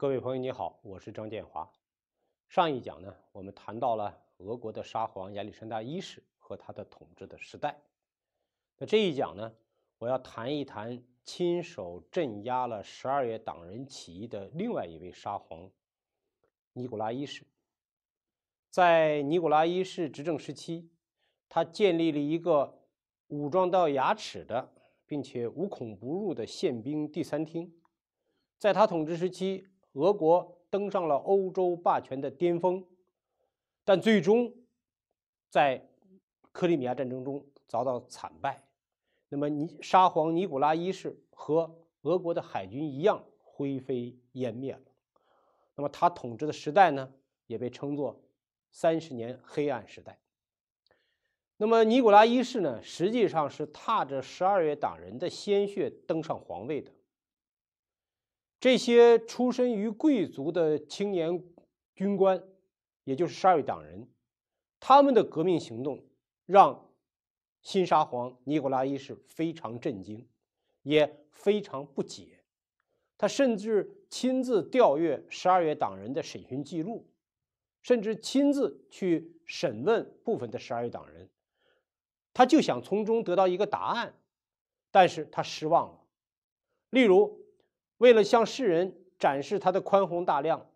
各位朋友，你好，我是张建华。上一讲呢，我们谈到了俄国的沙皇亚历山大一世和他的统治的时代。那这一讲呢，我要谈一谈亲手镇压了十二月党人起义的另外一位沙皇尼古拉一世。在尼古拉一世执政时期，他建立了一个武装到牙齿的并且无孔不入的宪兵第三厅。在他统治时期，俄国登上了欧洲霸权的巅峰，但最终在克里米亚战争中遭到惨败。那么尼沙皇尼古拉一世和俄国的海军一样灰飞烟灭了。那么他统治的时代呢，也被称作“三十年黑暗时代”。那么尼古拉一世呢，实际上是踏着十二月党人的鲜血登上皇位的。这些出身于贵族的青年军官，也就是十二月党人，他们的革命行动让新沙皇尼古拉一世非常震惊，也非常不解。他甚至亲自调阅十二月党人的审讯记录，甚至亲自去审问部分的十二月党人，他就想从中得到一个答案，但是他失望了。例如，为了向世人展示他的宽宏大量，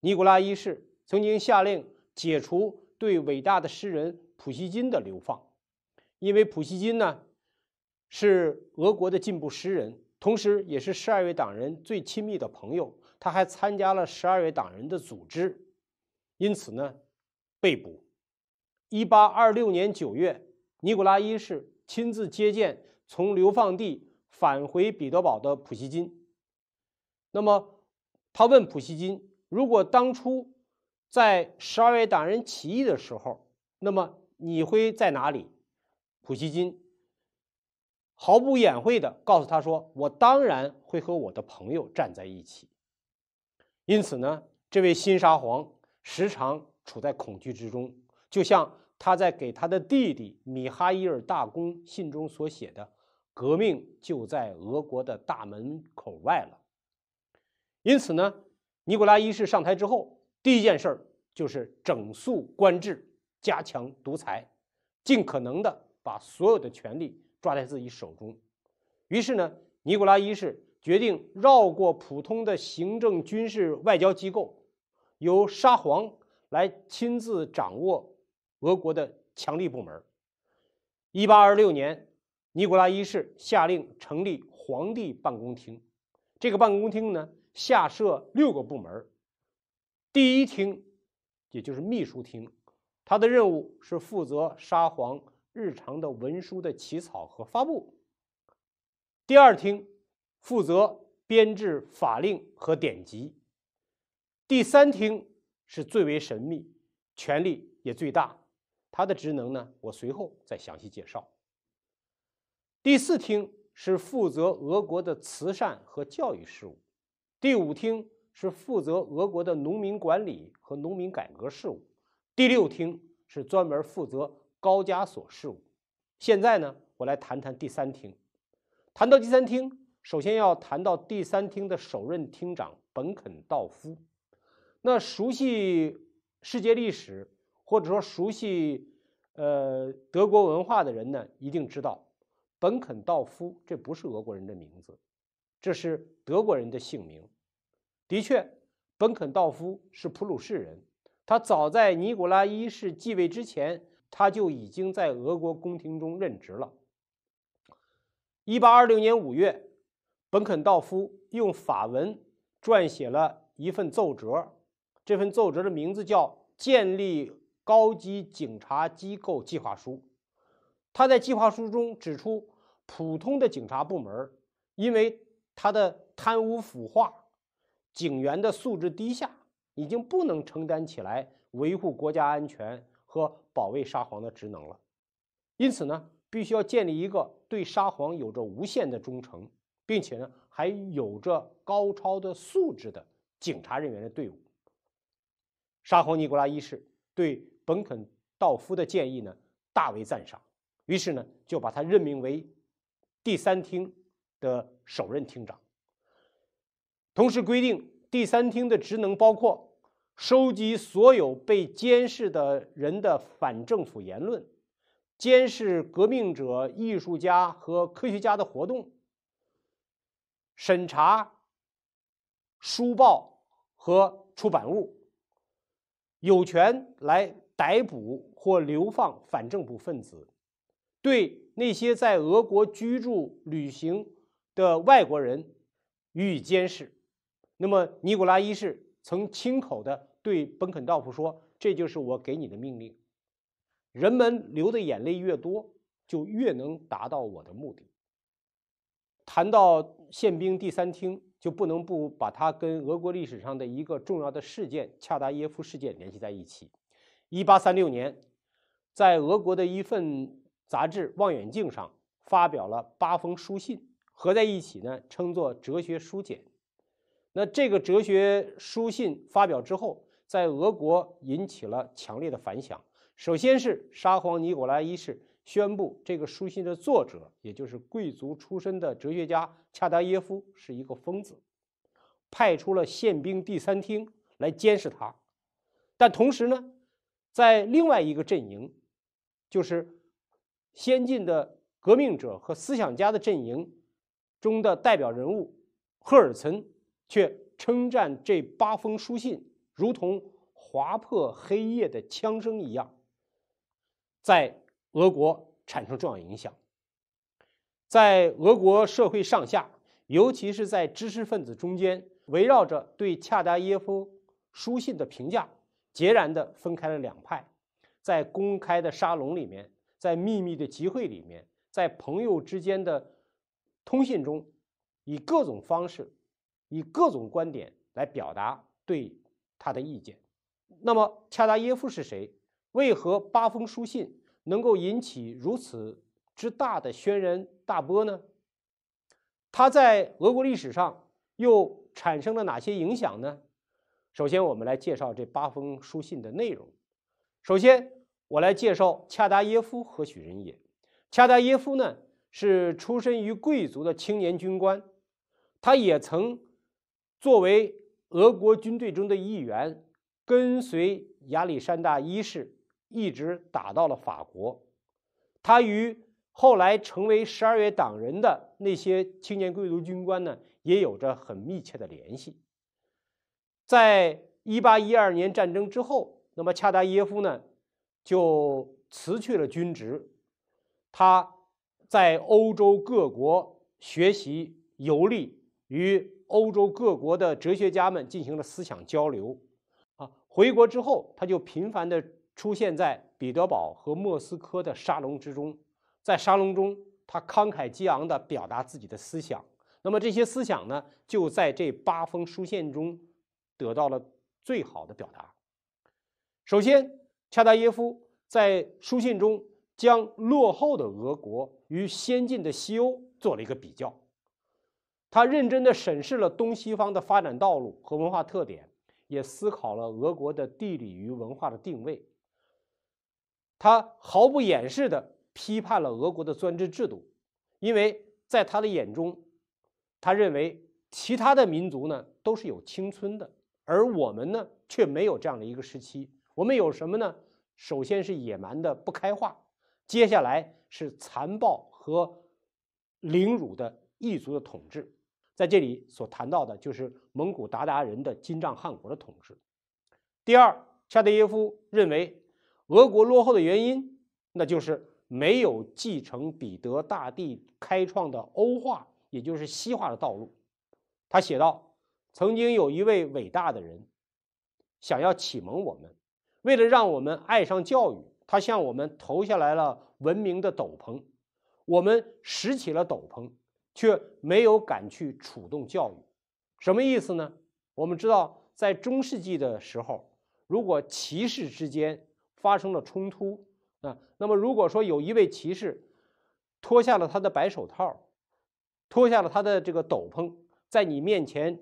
尼古拉一世曾经下令解除对伟大的诗人普希金的流放，因为普希金呢是俄国的进步诗人，同时也是十二月党人最亲密的朋友，他还参加了十二月党人的组织，因此呢被捕。一八二六年九月，尼古拉一世亲自接见从流放地返回彼得堡的普希金。那么，他问普希金：“如果当初在十二月党人起义的时候，那么你会在哪里？”普希金毫不掩讳的告诉他说：“我当然会和我的朋友站在一起。”因此呢，这位新沙皇时常处在恐惧之中，就像他在给他的弟弟米哈伊尔大公信中所写的：“革命就在俄国的大门口外了。”因此呢，尼古拉一世上台之后，第一件事儿就是整肃官制，加强独裁，尽可能的把所有的权力抓在自己手中。于是呢，尼古拉一世决定绕过普通的行政、军事、外交机构，由沙皇来亲自掌握俄国的强力部门。一八二六年，尼古拉一世下令成立皇帝办公厅，这个办公厅呢。下设六个部门，第一厅，也就是秘书厅，它的任务是负责沙皇日常的文书的起草和发布。第二厅负责编制法令和典籍。第三厅是最为神秘，权力也最大，他的职能呢，我随后再详细介绍。第四厅是负责俄国的慈善和教育事务。第五厅是负责俄国的农民管理和农民改革事务，第六厅是专门负责高加索事务。现在呢，我来谈谈第三厅。谈到第三厅，首先要谈到第三厅的首任厅长本肯道夫。那熟悉世界历史或者说熟悉呃德国文化的人呢，一定知道，本肯道夫这不是俄国人的名字。这是德国人的姓名。的确，本肯道夫是普鲁士人。他早在尼古拉一世继位之前，他就已经在俄国宫廷中任职了。一八二六年五月，本肯道夫用法文撰写了一份奏折。这份奏折的名字叫《建立高级警察机构计划书》。他在计划书中指出，普通的警察部门因为他的贪污腐化，警员的素质低下，已经不能承担起来维护国家安全和保卫沙皇的职能了。因此呢，必须要建立一个对沙皇有着无限的忠诚，并且呢还有着高超的素质的警察人员的队伍。沙皇尼古拉一世对本肯道夫的建议呢大为赞赏，于是呢就把他任命为第三厅。的首任厅长，同时规定第三厅的职能包括收集所有被监视的人的反政府言论，监视革命者、艺术家和科学家的活动，审查书报和出版物，有权来逮捕或流放反政府分子，对那些在俄国居住、旅行。的外国人予以监视。那么，尼古拉一世曾亲口的对本肯道夫说：“这就是我给你的命令。人们流的眼泪越多，就越能达到我的目的。”谈到宪兵第三厅，就不能不把它跟俄国历史上的一个重要的事件——恰达耶夫事件联系在一起。1836年，在俄国的一份杂志《望远镜》上发表了八封书信。合在一起呢，称作《哲学书简》。那这个哲学书信发表之后，在俄国引起了强烈的反响。首先是沙皇尼古拉一世宣布，这个书信的作者，也就是贵族出身的哲学家恰达耶夫，是一个疯子，派出了宪兵第三厅来监视他。但同时呢，在另外一个阵营，就是先进的革命者和思想家的阵营。中的代表人物赫尔岑，却称赞这八封书信如同划破黑夜的枪声一样，在俄国产生重要影响。在俄国社会上下，尤其是在知识分子中间，围绕着对恰达耶夫书信的评价，截然的分开了两派。在公开的沙龙里面，在秘密的集会里面，在朋友之间的。通信中，以各种方式，以各种观点来表达对他的意见。那么，恰达耶夫是谁？为何八封书信能够引起如此之大的轩然大波呢？他在俄国历史上又产生了哪些影响呢？首先，我们来介绍这八封书信的内容。首先，我来介绍恰达耶夫何许人也。恰达耶夫呢？是出身于贵族的青年军官，他也曾作为俄国军队中的一员，跟随亚历山大一世一直打到了法国。他与后来成为十二月党人的那些青年贵族军官呢，也有着很密切的联系。在1812年战争之后，那么恰达耶夫呢就辞去了军职，他。在欧洲各国学习游历，与欧洲各国的哲学家们进行了思想交流，啊，回国之后，他就频繁地出现在彼得堡和莫斯科的沙龙之中，在沙龙中，他慷慨激昂地表达自己的思想。那么这些思想呢，就在这八封书信中得到了最好的表达。首先，恰达耶夫在书信中。将落后的俄国与先进的西欧做了一个比较，他认真的审视了东西方的发展道路和文化特点，也思考了俄国的地理与文化的定位。他毫不掩饰的批判了俄国的专制制度，因为在他的眼中，他认为其他的民族呢都是有青春的，而我们呢却没有这样的一个时期。我们有什么呢？首先是野蛮的、不开化。接下来是残暴和凌辱的异族的统治，在这里所谈到的就是蒙古鞑靼人的金帐汗国的统治。第二，恰德耶夫认为俄国落后的原因，那就是没有继承彼得大帝开创的欧化，也就是西化的道路。他写道：“曾经有一位伟大的人，想要启蒙我们，为了让我们爱上教育。”他向我们投下来了文明的斗篷，我们拾起了斗篷，却没有敢去触动教育，什么意思呢？我们知道，在中世纪的时候，如果骑士之间发生了冲突，啊，那么如果说有一位骑士脱下了他的白手套，脱下了他的这个斗篷，在你面前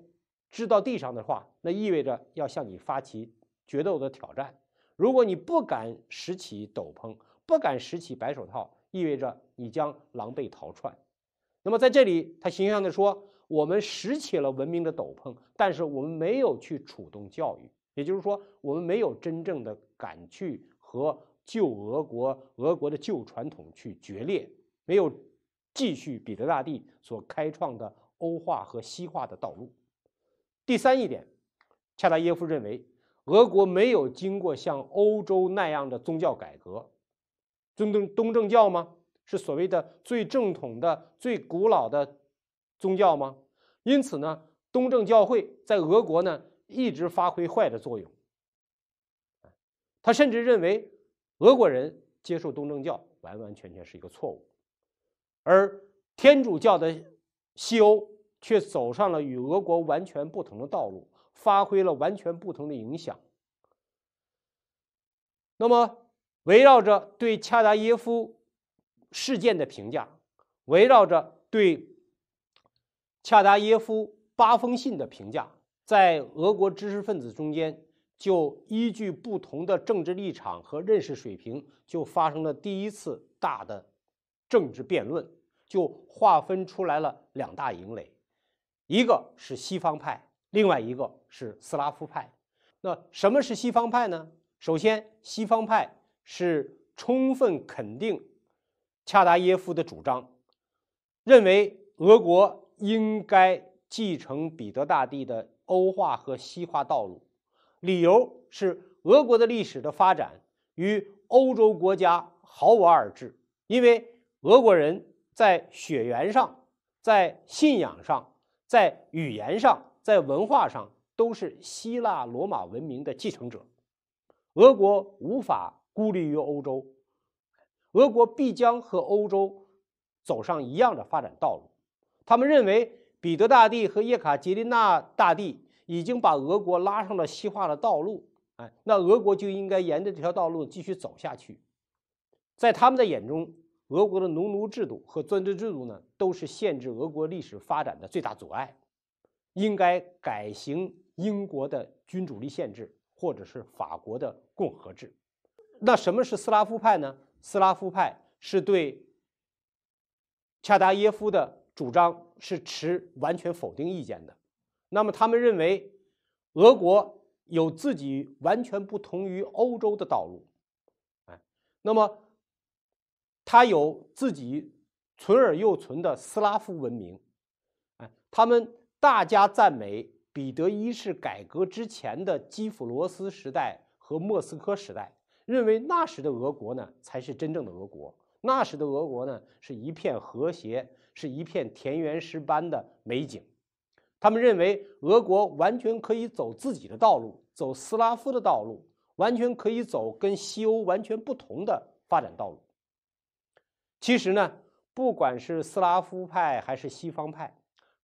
掷到地上的话，那意味着要向你发起决斗的挑战。如果你不敢拾起斗篷，不敢拾起白手套，意味着你将狼狈逃窜。那么，在这里，他形象地说：“我们拾起了文明的斗篷，但是我们没有去主动教育，也就是说，我们没有真正的敢去和旧俄国、俄国的旧传统去决裂，没有继续彼得大帝所开创的欧化和西化的道路。”第三一点，恰达耶夫认为。俄国没有经过像欧洲那样的宗教改革，尊东东正教吗？是所谓的最正统的、最古老的宗教吗？因此呢，东正教会在俄国呢一直发挥坏的作用。他甚至认为，俄国人接受东正教完完全全是一个错误，而天主教的西欧却走上了与俄国完全不同的道路。发挥了完全不同的影响。那么，围绕着对恰达耶夫事件的评价，围绕着对恰达耶夫八封信的评价，在俄国知识分子中间，就依据不同的政治立场和认识水平，就发生了第一次大的政治辩论，就划分出来了两大营垒，一个是西方派。另外一个是斯拉夫派，那什么是西方派呢？首先，西方派是充分肯定恰达耶夫的主张，认为俄国应该继承彼得大帝的欧化和西化道路。理由是，俄国的历史的发展与欧洲国家毫无二致，因为俄国人在血缘上、在信仰上、在语言上。在文化上都是希腊罗马文明的继承者，俄国无法孤立于欧洲，俄国必将和欧洲走上一样的发展道路。他们认为彼得大帝和叶卡捷琳娜大帝已经把俄国拉上了西化的道路，哎，那俄国就应该沿着这条道路继续走下去。在他们的眼中，俄国的农奴制度和专制制度呢，都是限制俄国历史发展的最大阻碍。应该改行英国的君主立宪制，或者是法国的共和制。那什么是斯拉夫派呢？斯拉夫派是对恰达耶夫的主张是持完全否定意见的。那么他们认为俄国有自己完全不同于欧洲的道路，哎，那么他有自己存而又存的斯拉夫文明，哎，他们。大家赞美彼得一世改革之前的基辅罗斯时代和莫斯科时代，认为那时的俄国呢才是真正的俄国。那时的俄国呢是一片和谐，是一片田园诗般的美景。他们认为俄国完全可以走自己的道路，走斯拉夫的道路，完全可以走跟西欧完全不同的发展道路。其实呢，不管是斯拉夫派还是西方派。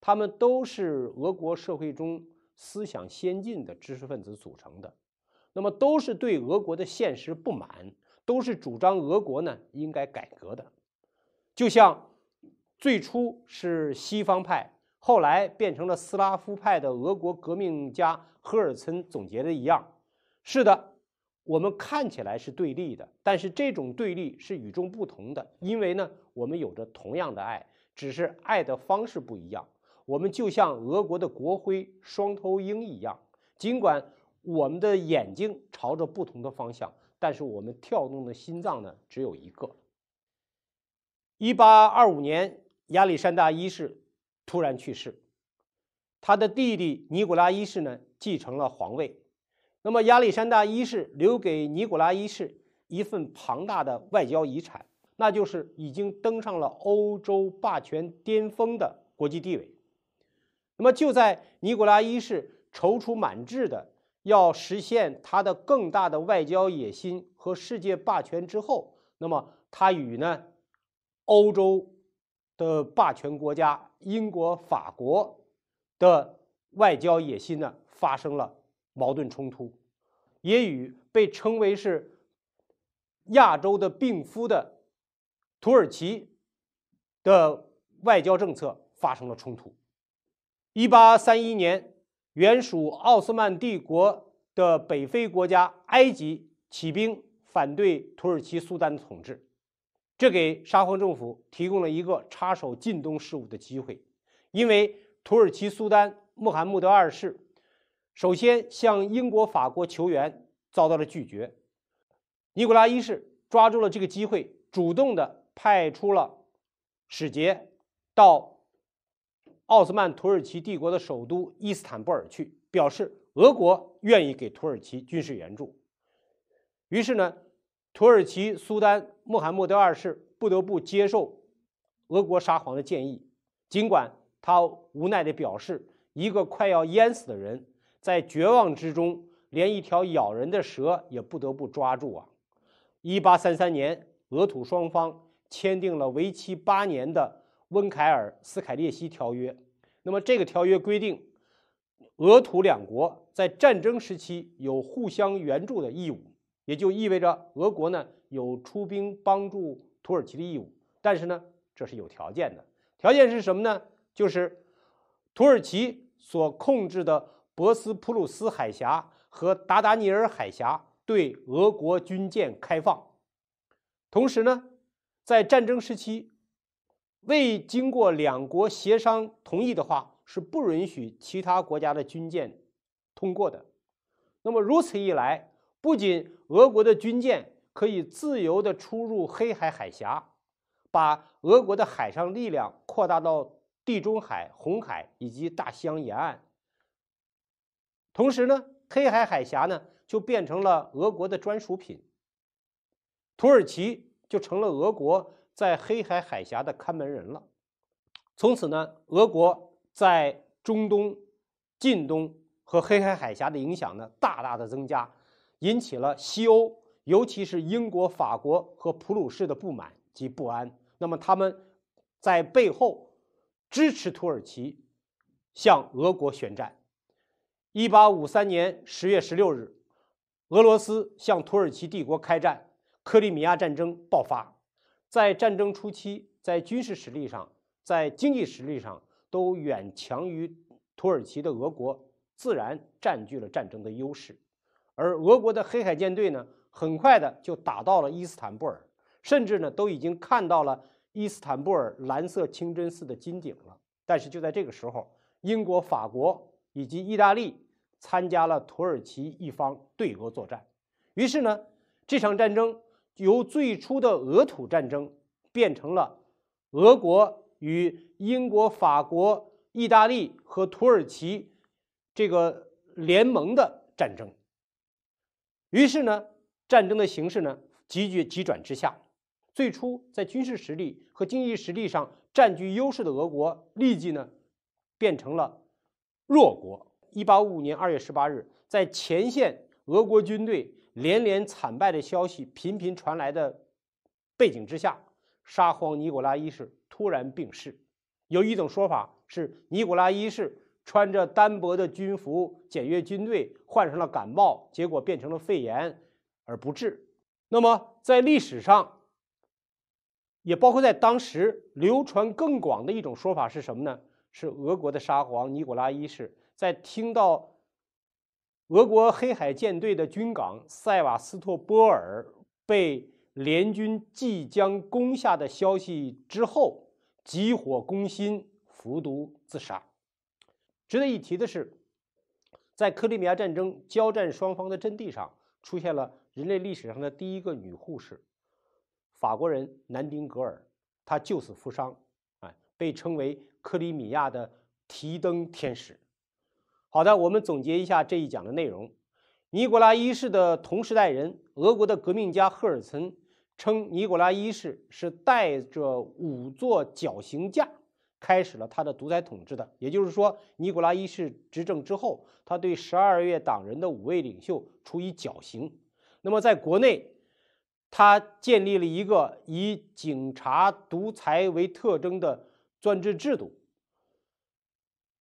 他们都是俄国社会中思想先进的知识分子组成的，那么都是对俄国的现实不满，都是主张俄国呢应该改革的。就像最初是西方派，后来变成了斯拉夫派的俄国革命家赫尔岑总结的一样。是的，我们看起来是对立的，但是这种对立是与众不同的，因为呢，我们有着同样的爱，只是爱的方式不一样。我们就像俄国的国徽双头鹰一样，尽管我们的眼睛朝着不同的方向，但是我们跳动的心脏呢只有一个。一八二五年，亚历山大一世突然去世，他的弟弟尼古拉一世呢继承了皇位。那么亚历山大一世留给尼古拉一世一份庞大的外交遗产，那就是已经登上了欧洲霸权巅峰的国际地位。那么，就在尼古拉一世踌躇满志的要实现他的更大的外交野心和世界霸权之后，那么他与呢欧洲的霸权国家英国、法国的外交野心呢发生了矛盾冲突，也与被称为是亚洲的病夫的土耳其的外交政策发生了冲突。一八三一年，原属奥斯曼帝国的北非国家埃及起兵反对土耳其苏丹的统治，这给沙皇政府提供了一个插手近东事务的机会。因为土耳其苏丹穆罕默德二世首先向英国、法国求援，遭到了拒绝。尼古拉一世抓住了这个机会，主动地派出了使节到。奥斯曼土耳其帝国的首都伊斯坦布尔去，表示俄国愿意给土耳其军事援助。于是呢，土耳其苏丹穆罕默德二世不得不接受俄国沙皇的建议，尽管他无奈地表示：“一个快要淹死的人，在绝望之中，连一条咬人的蛇也不得不抓住啊！”一八三三年，俄土双方签订了为期八年的。温凯尔斯凯列西条约，那么这个条约规定，俄土两国在战争时期有互相援助的义务，也就意味着俄国呢有出兵帮助土耳其的义务。但是呢，这是有条件的，条件是什么呢？就是土耳其所控制的博斯普鲁斯海峡和达达尼尔海峡对俄国军舰开放，同时呢，在战争时期。未经过两国协商同意的话，是不允许其他国家的军舰通过的。那么如此一来，不仅俄国的军舰可以自由地出入黑海海峡，把俄国的海上力量扩大到地中海、红海以及大西洋沿岸，同时呢，黑海海峡呢就变成了俄国的专属品，土耳其就成了俄国。在黑海海峡的看门人了。从此呢，俄国在中东、近东和黑海海峡的影响呢，大大的增加，引起了西欧，尤其是英国、法国和普鲁士的不满及不安。那么，他们在背后支持土耳其向俄国宣战。一八五三年十月十六日，俄罗斯向土耳其帝国开战，克里米亚战争爆发。在战争初期，在军事实力上，在经济实力上，都远强于土耳其的俄国，自然占据了战争的优势。而俄国的黑海舰队呢，很快的就打到了伊斯坦布尔，甚至呢都已经看到了伊斯坦布尔蓝色清真寺的金顶了。但是就在这个时候，英国、法国以及意大利参加了土耳其一方对俄作战，于是呢，这场战争。由最初的俄土战争变成了俄国与英国、法国、意大利和土耳其这个联盟的战争。于是呢，战争的形势呢急剧急转直下。最初在军事实力和经济实力上占据优势的俄国，立即呢变成了弱国。一八五五年二月十八日，在前线，俄国军队。连连惨败的消息频频传来的背景之下，沙皇尼古拉一世突然病逝。有一种说法是，尼古拉一世穿着单薄的军服检阅军队，患上了感冒，结果变成了肺炎而不治。那么，在历史上，也包括在当时流传更广的一种说法是什么呢？是俄国的沙皇尼古拉一世在听到。俄国黑海舰队的军港塞瓦斯托波尔被联军即将攻下的消息之后，急火攻心，服毒自杀。值得一提的是，在克里米亚战争交战双方的阵地上，出现了人类历史上的第一个女护士——法国人南丁格尔，她救死扶伤，哎，被称为克里米亚的提灯天使。好的，我们总结一下这一讲的内容。尼古拉一世的同时代人、俄国的革命家赫尔岑称，尼古拉一世是带着五座绞刑架开始了他的独裁统治的。也就是说，尼古拉一世执政之后，他对十二月党人的五位领袖处以绞刑。那么，在国内，他建立了一个以警察独裁为特征的专制制度。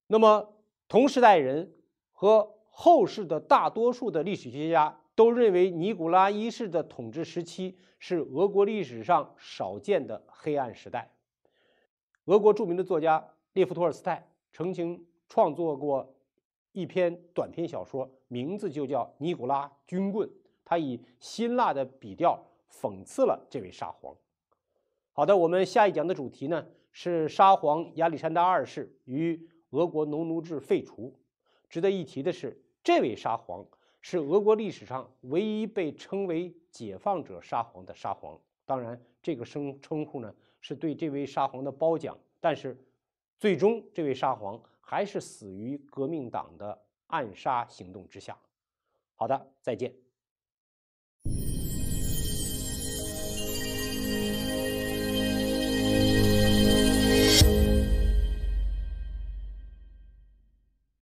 那么，同时代人和后世的大多数的历史学家都认为，尼古拉一世的统治时期是俄国历史上少见的黑暗时代。俄国著名的作家列夫·托尔斯泰曾经创作过一篇短篇小说，名字就叫《尼古拉军棍》，他以辛辣的笔调讽刺了这位沙皇。好的，我们下一讲的主题呢是沙皇亚历山大二世与。俄国农奴制废除。值得一提的是，这位沙皇是俄国历史上唯一被称为“解放者”沙皇的沙皇。当然，这个称称呼呢，是对这位沙皇的褒奖。但是，最终这位沙皇还是死于革命党的暗杀行动之下。好的，再见。